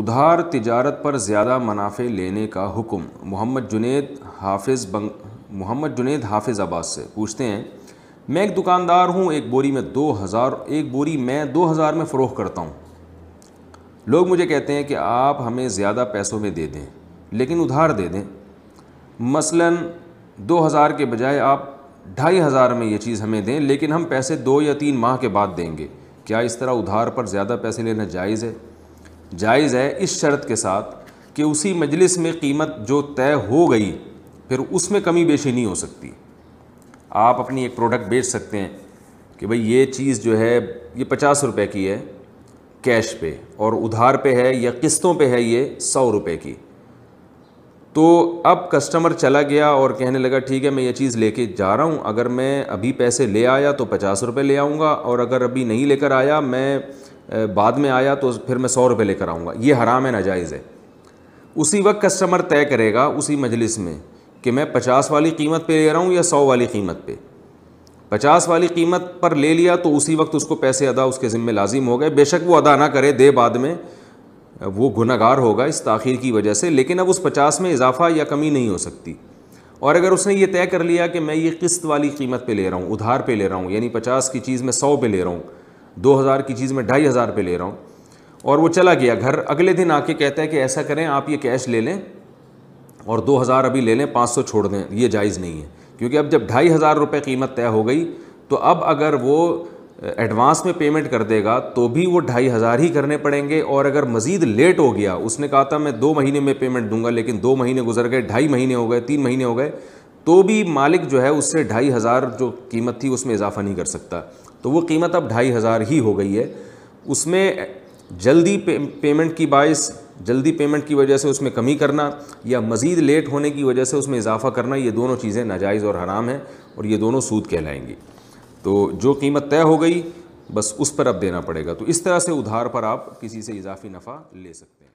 उधार तिजारत पर ज़्यादा मुनाफे लेने का हुक्म मोहम्मद जुनेद हाफिज़ बंग मोहम्मद जुनेद हाफिज़ आबाद से पूछते हैं मैं एक दुकानदार हूँ एक बोरी में दो हज़ार एक बोरी मैं दो हज़ार में फ़रोख करता हूँ लोग मुझे कहते हैं कि आप हमें ज़्यादा पैसों में दे दें लेकिन उधार दे दें मसलन दो हज़ार के बजाय आप ढाई हज़ार में ये चीज़ हमें दें लेकिन हम पैसे दो या तीन माह के बाद देंगे क्या इस तरह उधार पर ज़्यादा पैसे लेना जायज़ है जायज़ है इस शर्त के साथ कि उसी मजलिस में कीमत जो तय हो गई फिर उसमें कमी बेशी नहीं हो सकती आप अपनी एक प्रोडक्ट बेच सकते हैं कि भाई ये चीज़ जो है ये पचास रुपए की है कैश पे और उधार पे है या किस्तों पे है ये सौ रुपए की तो अब कस्टमर चला गया और कहने लगा ठीक है मैं ये चीज़ लेके जा रहा हूँ अगर मैं अभी पैसे ले आया तो पचास रुपये ले आऊँगा और अगर अभी नहीं लेकर आया मैं बाद में आया तो फिर मैं सौ रुपये लेकर आऊँगा ये हराम है नाजायज़ है उसी वक्त कस्टमर तय करेगा उसी मजलिस में कि मैं पचास वाली कीमत पे ले रहा हूँ या सौ वाली कीमत पे पचास वाली कीमत पर ले लिया तो उसी वक्त उसको पैसे अदा उसके ज़िम्मे लाजिम हो गए बेशक वो अदा ना करे दे बाद में वो गुनागार होगा इस तखिर की वजह से लेकिन अब उस पचास में इजाफ़ा या कमी नहीं हो सकती और अगर उसने ये तय कर लिया कि मैं ये किस्त वाली कीमत पे ले रहा हूँ उधार पे ले रहा हूँ यानी पचास की चीज़ मैं सौ पे ले रहा हूँ दो हज़ार की चीज़ में ढाई हज़ार पे ले रहा हूँ और वो चला गया घर अगले दिन आके कहता है कि ऐसा करें आप ये कैश ले लें और दो हज़ार अभी ले लें पाँच सौ छोड़ दें ये जायज़ नहीं है क्योंकि अब जब ढाई हज़ार रुपये कीमत तय हो गई तो अब अगर वो एडवांस में पेमेंट कर देगा तो भी वो ढाई हज़ार ही करने पड़ेंगे और अगर मज़ीद लेट हो गया उसने कहा था मैं दो महीने में पेमेंट दूंगा लेकिन दो महीने गुजर गए ढाई महीने हो गए तीन महीने हो गए तो भी मालिक जो है उससे ढाई हज़ार जो कीमत थी उसमें इजाफ़ा नहीं कर सकता तो वो कीमत अब ढाई हज़ार ही हो गई है उसमें जल्दी पे, पेमेंट की बायस जल्दी पेमेंट की वजह से उसमें कमी करना या मज़ीद लेट होने की वजह से उसमें इजाफ़ा करना ये दोनों चीज़ें नाजायज़ और हराम हैं और ये दोनों सूद कहलाएंगी तो जो कीमत तय हो गई बस उस पर अब देना पड़ेगा तो इस तरह से उधार पर आप किसी से इजाफी नफ़ा ले सकते हैं